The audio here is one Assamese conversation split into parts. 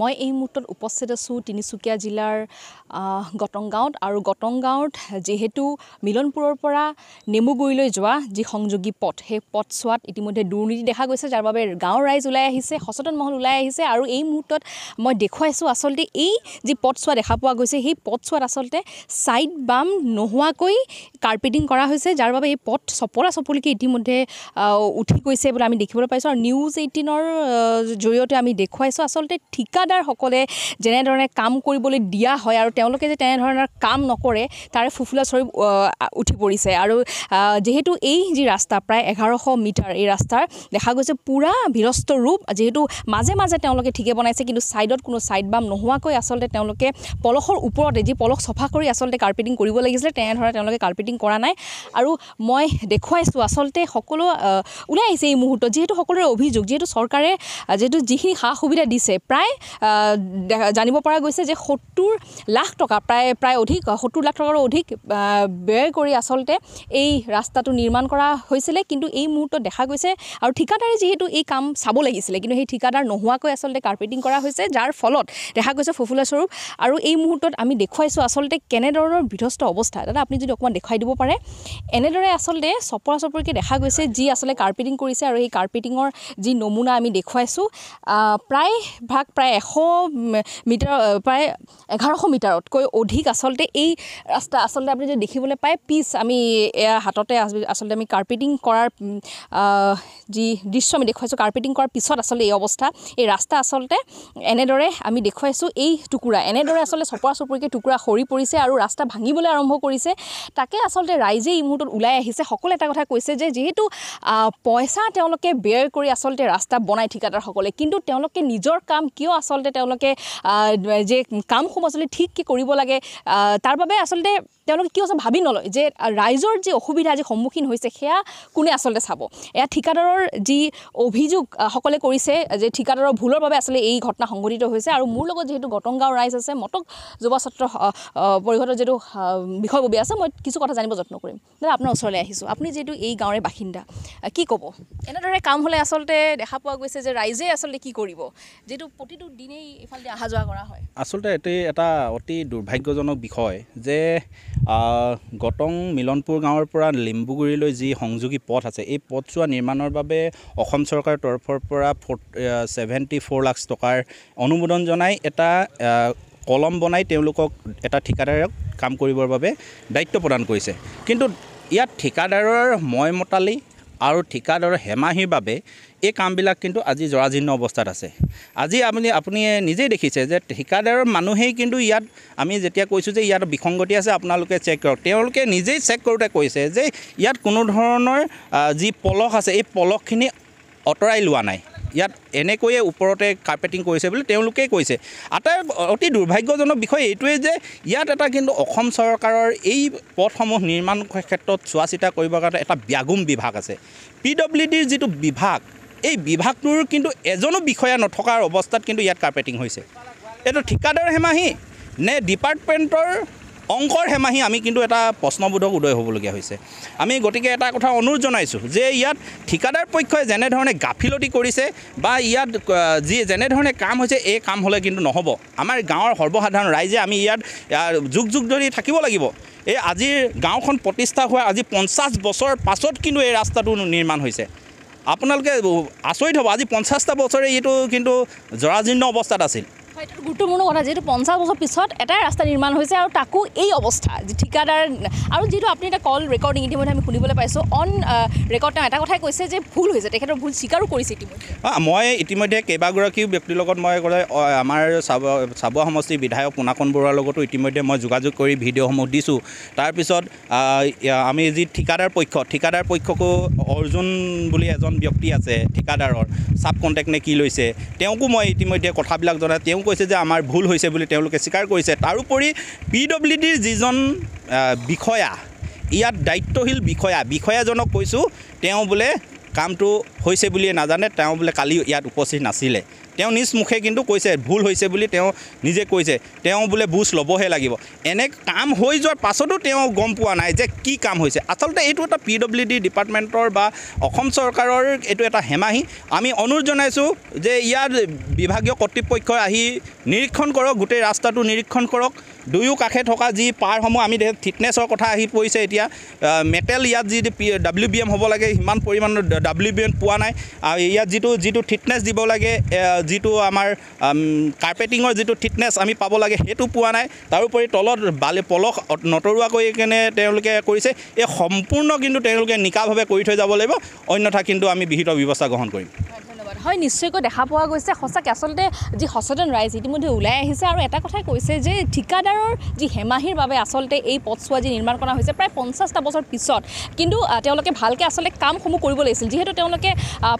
মই এই মুহূৰ্তত উপস্থিত আছোঁ তিনিচুকীয়া জিলাৰ গটং গাঁৱত আৰু গটং গাঁৱত যিহেতু মিলনপুৰৰ পৰা নেমুগুৰিলৈ যোৱা যি সংযোগী পথ সেই পথছোৱাত ইতিমধ্যে দুৰ্নীতি দেখা গৈছে যাৰ বাবে গাঁৱৰ ৰাইজ ওলাই আহিছে সচেতন মহল ওলাই আহিছে আৰু এই মুহূৰ্তত মই দেখুৱাইছোঁ আচলতে এই যি পথছোৱা দেখা পোৱা গৈছে সেই পথছোৱাত আচলতে ছাইড বাম নোহোৱাকৈ কাৰ্পেটিং কৰা হৈছে যাৰ বাবে এই পথ চপৰা চপৰিকে ইতিমধ্যে উঠি গৈছে বুলি আমি দেখিবলৈ পাইছোঁ আৰু নিউজ এইটিনৰ জৰিয়তে আমি দেখুৱাইছোঁ আচলতে ঠিকা ঠিকাদাৰসকলে যেনেধৰণে কাম কৰিবলৈ দিয়া হয় আৰু তেওঁলোকে যে তেনেধৰণৰ কাম নকৰে তাৰে ফুফুলা চৰি উঠি পৰিছে আৰু যিহেতু এই যি ৰাস্তা প্ৰায় এঘাৰশ মিটাৰ এই ৰাস্তাৰ দেখা গৈছে পূৰা ভিৰস্ত ৰূপ যিহেতু মাজে মাজে তেওঁলোকে ঠিকে বনাইছে কিন্তু ছাইডত কোনো ছাইড বাম নোহোৱাকৈ আচলতে তেওঁলোকে পলসৰ ওপৰতে যি পলস চফা কৰি আচলতে কাৰ্পেটিং কৰিব লাগিছিলে তেনেধৰণে তেওঁলোকে কাৰ্পেটিং কৰা নাই আৰু মই দেখুৱাইছোঁ আচলতে সকলো ওলাই আহিছে এই মুহূৰ্তত যিহেতু সকলোৰে অভিযোগ যিহেতু চৰকাৰে যিহেতু যিখিনি সা সুবিধা দিছে প্ৰায় জানিব পৰা গৈছে যে সত্তৰ লাখ টকা প্ৰায় প্ৰায় অধিক সত্তৰ লাখ টকাৰো অধিক ব্যয় কৰি আচলতে এই ৰাস্তাটো নিৰ্মাণ কৰা হৈছিলে কিন্তু এই মুহূৰ্তত দেখা গৈছে আৰু ঠিকাদাৰে যিহেতু এই কাম চাব লাগিছিলে কিন্তু সেই ঠিকাদাৰ নোহোৱাকৈ আচলতে কাৰ্পেটিং কৰা হৈছে যাৰ ফলত দেখা গৈছে ফুফুলাস্বৰূপ আৰু এই মুহূৰ্তত আমি দেখুৱাইছোঁ আচলতে কেনেধৰণৰ বিধ্বস্ত অৱস্থা দাদা আপুনি যদি অকণমান দেখুৱাই দিব পাৰে এনেদৰে আচলতে চপৰা চপৰিকৈ দেখা গৈছে যি আচলতে কাৰ্পেটিং কৰিছে আৰু সেই কাৰ্পেটিঙৰ যি নমুনা আমি দেখুৱাইছোঁ প্ৰায়ভাগ প্ৰায় এশ মিটাৰ প্ৰায় এঘাৰশ মিটাৰতকৈ অধিক আচলতে এই ৰাস্তা আচলতে আপুনি যদি দেখিবলৈ পায় পিচ আমি এয়া হাততে আচলতে আমি কাৰ্পেটিং কৰাৰ যি দৃশ্য আমি দেখুৱাইছোঁ কাৰ্পেটিং কৰাৰ পিছত আচলতে এই অৱস্থা এই ৰাস্তা আচলতে এনেদৰে আমি দেখুৱাইছোঁ এই টুকুৰা এনেদৰে আচলতে চপৰা চপৰিকৈ টুকুৰা সৰি পৰিছে আৰু ৰাস্তা ভাঙিবলৈ আৰম্ভ কৰিছে তাকে আচলতে ৰাইজে এই মুহূৰ্তত ওলাই আহিছে সকলোৱে এটা কথা কৈছে যে যিহেতু পইচা তেওঁলোকে ব্যয় কৰি আচলতে ৰাস্তা বনায় ঠিকাদাৰসকলে কিন্তু তেওঁলোকে নিজৰ কাম কিয় আচলতে আচলতে তেওঁলোকে যে কাম সোম আচলতে ঠিক কি কৰিব লাগে তাৰ বাবে আচলতে তেওঁলোকে কি আছে ভাবি নলয় যে ৰাইজৰ যি অসুবিধা আজি সন্মুখীন হৈছে সেয়া কোনে আচলতে চাব এয়া ঠিকাদাৰৰ যি অভিযোগসকলে কৰিছে যে ঠিকাদাৰৰ ভুলৰ বাবে আচলতে এই ঘটনা সংঘটিত হৈছে আৰু মোৰ লগত যিহেতু গটং গাঁও ৰাইজ আছে মটক যুৱ ছাত্ৰ পৰিষদৰ যিহেতু বিষয়ববী আছে মই কিছু কথা জানিব যত্ন কৰিম দাদা আপোনাৰ ওচৰলৈ আহিছোঁ আপুনি যিহেতু এই গাঁৱৰে বাসিন্দা কি ক'ব এনেদৰে কাম হ'লে আচলতে দেখা পোৱা গৈছে যে ৰাইজে আচলতে কি কৰিব যিহেতু প্ৰতিটো দিনেই এইফালে অহা যোৱা কৰা হয় আচলতে এটি এটা অতি দুৰ্ভাগ্যজনক বিষয় যে গটং মিলনপুৰ গাঁৱৰ পৰা লিম্বুগুৰিলৈ যি সংযোগী পথ আছে এই পথছোৱা নিৰ্মাণৰ বাবে অসম চৰকাৰৰ তৰফৰ পৰা ফ'ৰ লাখ টকাৰ অনুমোদন জনাই এটা কলম বনাই তেওঁলোকক এটা ঠিকাদাৰক কাম কৰিবৰ বাবে দায়িত্ব প্ৰদান কৰিছে কিন্তু ইয়াত ঠিকাদাৰৰ মই মতালি আৰু ঠিকাদাৰৰ হেমাহিৰ বাবে এই কামবিলাক কিন্তু আজি জৰাজীৰ্ণ অৱস্থাত আছে আজি আপুনি আপুনি নিজেই দেখিছে যে ঠিকাদাৰৰ মানুহেই কিন্তু ইয়াত আমি যেতিয়া কৈছোঁ যে ইয়াত বিসংগতি আছে আপোনালোকে চেক কৰক তেওঁলোকে নিজেই চেক কৰোঁতে কৈছে যে ইয়াত কোনো ধৰণৰ যি পলস আছে এই পলসখিনি আঁতৰাই লোৱা নাই ইয়াত এনেকৈয়ে ওপৰতে কাৰ্পেটিং কৰিছে বুলি তেওঁলোকেই কৈছে আটাই অতি দুৰ্ভাগ্যজনক বিষয় এইটোৱেই যে ইয়াত এটা কিন্তু অসম চৰকাৰৰ এই পথসমূহ নিৰ্মাণ ক্ষেত্ৰত চোৱা চিতা কৰিবৰ কাৰণে এটা ব্যাগুম বিভাগ আছে পি ডব্লিউ ডিৰ যিটো বিভাগ এই বিভাগটোৰ কিন্তু এজনো বিষয়া নথকাৰ অৱস্থাত কিন্তু ইয়াত কাৰ্পেটিং হৈছে এইটো ঠিকাদাৰ হেমাহি নে ডিপাৰ্টমেণ্টৰ অংকৰ হেমাহি আমি কিন্তু এটা প্ৰশ্নবোধক উদয় হ'বলগীয়া হৈছে আমি গতিকে এটা কথা অনুৰোধ জনাইছোঁ যে ইয়াত ঠিকাদাৰ পক্ষই যেনেধৰণে গাফিলতি কৰিছে বা ইয়াত যি যেনেধৰণে কাম হৈছে এই কাম হ'লে কিন্তু নহ'ব আমাৰ গাঁৱৰ সৰ্বসাধাৰণ ৰাইজে আমি ইয়াত যুগ যুগ ধৰি থাকিব লাগিব এই আজিৰ গাঁওখন প্ৰতিষ্ঠা হোৱা আজি পঞ্চাছ বছৰ পাছত কিন্তু এই ৰাস্তাটো নিৰ্মাণ হৈছে আপোনালোকে আচৰিত হ'ব আজি পঞ্চাছটা বছৰে এইটো কিন্তু জৰাজীৰ্ণ অৱস্থাত আছিল গুৰুত্বপূৰ্ণ কথা যিহেতু পঞ্চাছ বছৰ পিছত এটাই ৰাস্তা নিৰ্মাণ হৈছে আৰু তাকো এই অৱস্থা ঠিকাদাৰ আৰু যিহেতু আপুনি এটা কল ৰেকৰ্ডিং ইতিমধ্যে আমি শুনিবলৈ পাইছোঁ অন ৰেকৰ্ড তেওঁ এটা কথাই কৈছে যে ভুল হৈছে তেখেতৰ ভুল স্বীকাৰো কৰিছে ইতিমধ্যে মই ইতিমধ্যে কেইবাগৰাকীও ব্যক্তিৰ লগত মই আমাৰ চাবুৱা সমষ্টিৰ বিধায়ক পোনাকণ বৰুৱাৰ লগতো ইতিমধ্যে মই যোগাযোগ কৰি ভিডিঅ'সমূহ দিছোঁ তাৰপিছত আমি যি ঠিকাদাৰ পক্ষ ঠিকাদাৰ পক্ষকো অৰ্জুন বুলি এজন ব্যক্তি আছে ঠিকাদাৰৰ চাব কণ্টেক্ট নে কি লৈছে তেওঁকো মই ইতিমধ্যে কথাবিলাক জনাই তেওঁ কৈছে যে আমাৰ ভুল হৈছে বুলি তেওঁলোকে স্বীকাৰ কৰিছে তাৰোপৰি পি ডব্লিউ ডিৰ যিজন বিষয়া ইয়াত দায়িত্বশীল বিষয়া বিষয়াজনক কৈছোঁ তেওঁ বোলে কামটো হৈছে বুলিয়ে নাজানে তেওঁ বোলে কালি ইয়াত উপস্থিত নাছিলে তেওঁ নিজ মুখে কিন্তু কৈছে ভুল হৈছে বুলি তেওঁ নিজে কৈছে তেওঁ বোলে বুজ ল'বহে লাগিব এনে কাম হৈ যোৱাৰ পাছতো তেওঁ গম পোৱা নাই যে কি কাম হৈছে আচলতে এইটো এটা পি ডব্লিউ ডি ডিপাৰ্টমেণ্টৰ বা অসম চৰকাৰৰ এইটো এটা হেমাহি আমি অনুৰোধ জনাইছোঁ যে ইয়াৰ বিভাগীয় কৰ্তৃপক্ষই আহি নিৰীক্ষণ কৰক গোটেই ৰাস্তাটো নিৰীক্ষণ কৰক দুয়ো কাষে থকা যি পাৰসমূহ আমি থিটনেছৰ কথা আহি পৰিছে এতিয়া মেটেল ইয়াত যি ডাব্লিউ বি এম হ'ব লাগে সিমান পৰিমাণৰ ডাব্লিউ বি এম পোৱা নাই আৰু ইয়াত যিটো যিটো থিটনেছ দিব লাগে যিটো আমাৰ কাৰ্পেটিঙৰ যিটো থিটনেছ আমি পাব লাগে সেইটো পোৱা নাই তাৰোপৰি তলত বালি পলস কৰি কেনে তেওঁলোকে কৰিছে এই সম্পূৰ্ণ কিন্তু তেওঁলোকে নিকাভাৱে কৰি থৈ যাব লাগিব অন্যথা কিন্তু আমি বিহিত ব্যৱস্থা গ্ৰহণ কৰিম হয় নিশ্চয়কৈ দেখা পোৱা গৈছে সঁচাকৈ আচলতে যি সচেতন ৰাইজ ইতিমধ্যে ওলাই আহিছে আৰু এটা কথাই কৈছে যে ঠিকাদাৰৰ যি হেমাহিৰ বাবে আচলতে এই পথছোৱা যি নিৰ্মাণ কৰা হৈছে প্ৰায় পঞ্চাছটা বছৰ পিছত কিন্তু তেওঁলোকে ভালকৈ আচলতে কামসমূহ কৰিব লাগিছিল যিহেতু তেওঁলোকে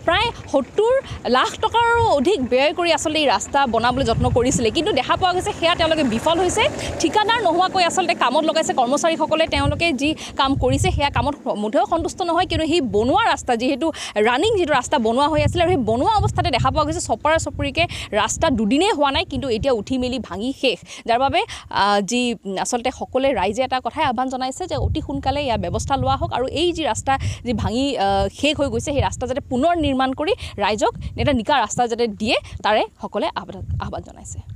প্ৰায় সত্তৰ লাখ টকাৰো অধিক ব্যয় কৰি আচলতে এই ৰাস্তা বনাবলৈ যত্ন কৰিছিলে কিন্তু দেখা পোৱা গৈছে সেয়া তেওঁলোকে বিফল হৈছে ঠিকাদাৰ নোহোৱাকৈ আচলতে কামত লগাইছে কৰ্মচাৰীসকলে তেওঁলোকে যি কাম কৰিছে সেয়া কামত মুঠেও সন্তুষ্ট নহয় কিন্তু সেই বনোৱা ৰাস্তা যিহেতু ৰানিং যিটো ৰাস্তা বনোৱা হৈ আছিলে আৰু সেই বনোৱা অৱস্থাতে দেখা পোৱা গৈছে চপৰা চপৰিকৈ ৰাস্তা দুদিনেই হোৱা নাই কিন্তু এতিয়া উঠি মেলি ভাঙি শেষ যাৰ বাবে যি আচলতে সকলোৱে ৰাইজে এটা কথাই আহ্বান জনাইছে যে অতি সোনকালে ইয়াৰ ব্যৱস্থা লোৱা হওক আৰু এই যি ৰাস্তা যি ভাঙি শেষ হৈ গৈছে সেই ৰাস্তা যাতে পুনৰ নিৰ্মাণ কৰি ৰাইজক এটা নিকা ৰাস্তা যাতে দিয়ে তাৰে সকলোৱে আহ্বান আহ্বান জনাইছে